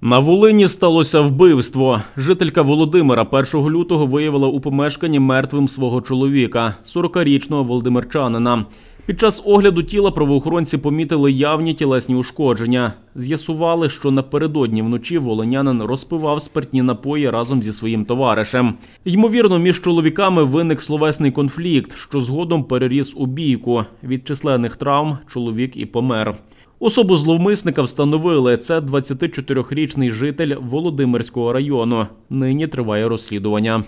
На Волині сталося вбивство. Жителька Володимира 1 лютого виявила у помешканні мертвим свого чоловіка, 40-річного володимирчанина. Під час огляду тіла правоохоронці помітили явні тілесні ушкодження. З'ясували, що напередодні вночі волонянин розпивав спиртні напої разом зі своїм товаришем. Ймовірно, між чоловіками виник словесний конфлікт, що згодом переріс у бійку. Від численних травм чоловік і помер. Особу зловмисника встановили. Це 24-річний житель Володимирського району. Нині триває розслідування.